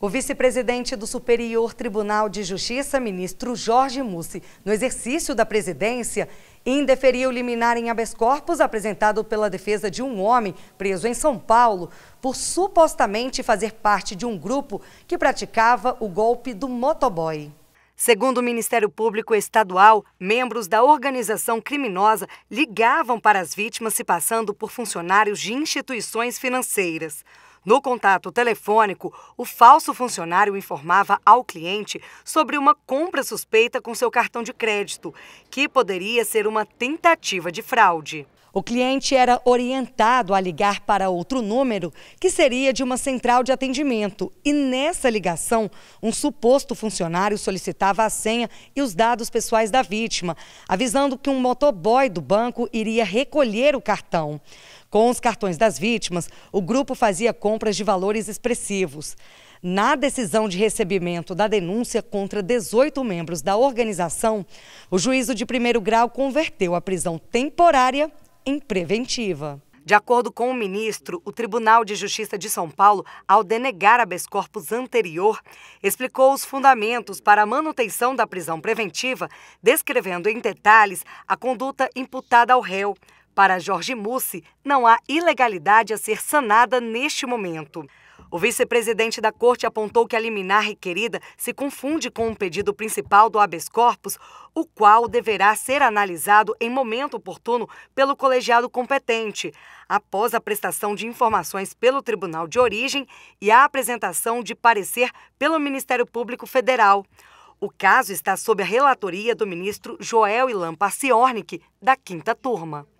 O vice-presidente do Superior Tribunal de Justiça, ministro Jorge Mussi, no exercício da presidência, indeferiu liminar em habeas corpus apresentado pela defesa de um homem preso em São Paulo por supostamente fazer parte de um grupo que praticava o golpe do motoboy. Segundo o Ministério Público Estadual, membros da organização criminosa ligavam para as vítimas se passando por funcionários de instituições financeiras. No contato telefônico, o falso funcionário informava ao cliente sobre uma compra suspeita com seu cartão de crédito, que poderia ser uma tentativa de fraude. O cliente era orientado a ligar para outro número, que seria de uma central de atendimento, e nessa ligação, um suposto funcionário solicitava a senha e os dados pessoais da vítima, avisando que um motoboy do banco iria recolher o cartão. Com os cartões das vítimas, o grupo fazia compras de valores expressivos. Na decisão de recebimento da denúncia contra 18 membros da organização, o juízo de primeiro grau converteu a prisão temporária em preventiva. De acordo com o ministro, o Tribunal de Justiça de São Paulo, ao denegar habeas corpus anterior, explicou os fundamentos para a manutenção da prisão preventiva, descrevendo em detalhes a conduta imputada ao réu. Para Jorge Mussi, não há ilegalidade a ser sanada neste momento. O vice-presidente da corte apontou que a liminar requerida se confunde com o um pedido principal do habeas corpus, o qual deverá ser analisado em momento oportuno pelo colegiado competente, após a prestação de informações pelo tribunal de origem e a apresentação de parecer pelo Ministério Público Federal. O caso está sob a relatoria do ministro Joel Ilan Paciornik, da quinta turma.